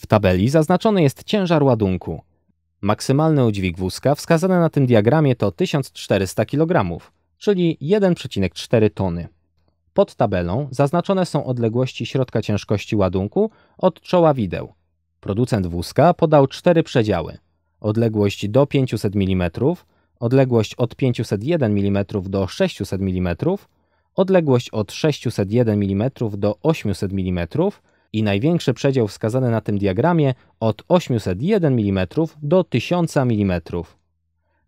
W tabeli zaznaczony jest ciężar ładunku. Maksymalny udźwig wózka wskazany na tym diagramie to 1400 kg, czyli 1,4 tony. Pod tabelą zaznaczone są odległości środka ciężkości ładunku od czoła wideł. Producent wózka podał cztery przedziały. Odległość do 500 mm, odległość od 501 mm do 600 mm, odległość od 601 mm do 800 mm i największy przedział wskazany na tym diagramie od 801 mm do 1000 mm.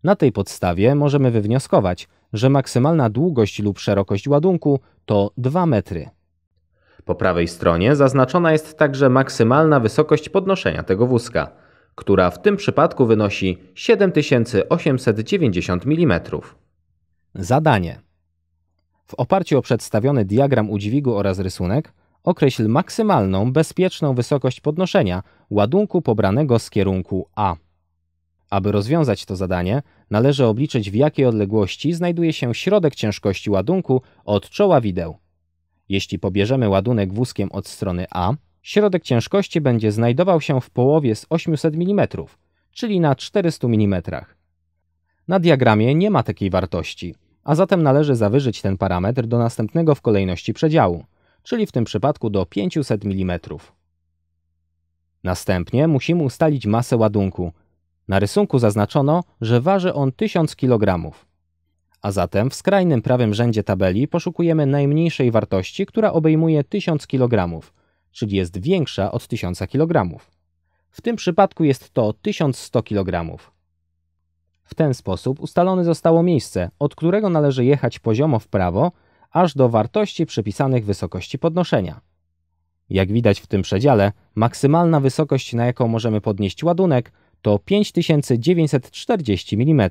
Na tej podstawie możemy wywnioskować, że maksymalna długość lub szerokość ładunku to 2 metry. Po prawej stronie zaznaczona jest także maksymalna wysokość podnoszenia tego wózka, która w tym przypadku wynosi 7890 mm. Zadanie. W oparciu o przedstawiony diagram udźwigu oraz rysunek określ maksymalną, bezpieczną wysokość podnoszenia ładunku pobranego z kierunku A. Aby rozwiązać to zadanie, należy obliczyć w jakiej odległości znajduje się środek ciężkości ładunku od czoła wideł. Jeśli pobierzemy ładunek wózkiem od strony A, środek ciężkości będzie znajdował się w połowie z 800 mm, czyli na 400 mm. Na diagramie nie ma takiej wartości, a zatem należy zawyżyć ten parametr do następnego w kolejności przedziału czyli w tym przypadku do 500 mm. Następnie musimy ustalić masę ładunku. Na rysunku zaznaczono, że waży on 1000 kg. A zatem w skrajnym prawym rzędzie tabeli poszukujemy najmniejszej wartości, która obejmuje 1000 kg, czyli jest większa od 1000 kg. W tym przypadku jest to 1100 kg. W ten sposób ustalone zostało miejsce, od którego należy jechać poziomo w prawo, aż do wartości przypisanych wysokości podnoszenia. Jak widać w tym przedziale, maksymalna wysokość, na jaką możemy podnieść ładunek, to 5940 mm.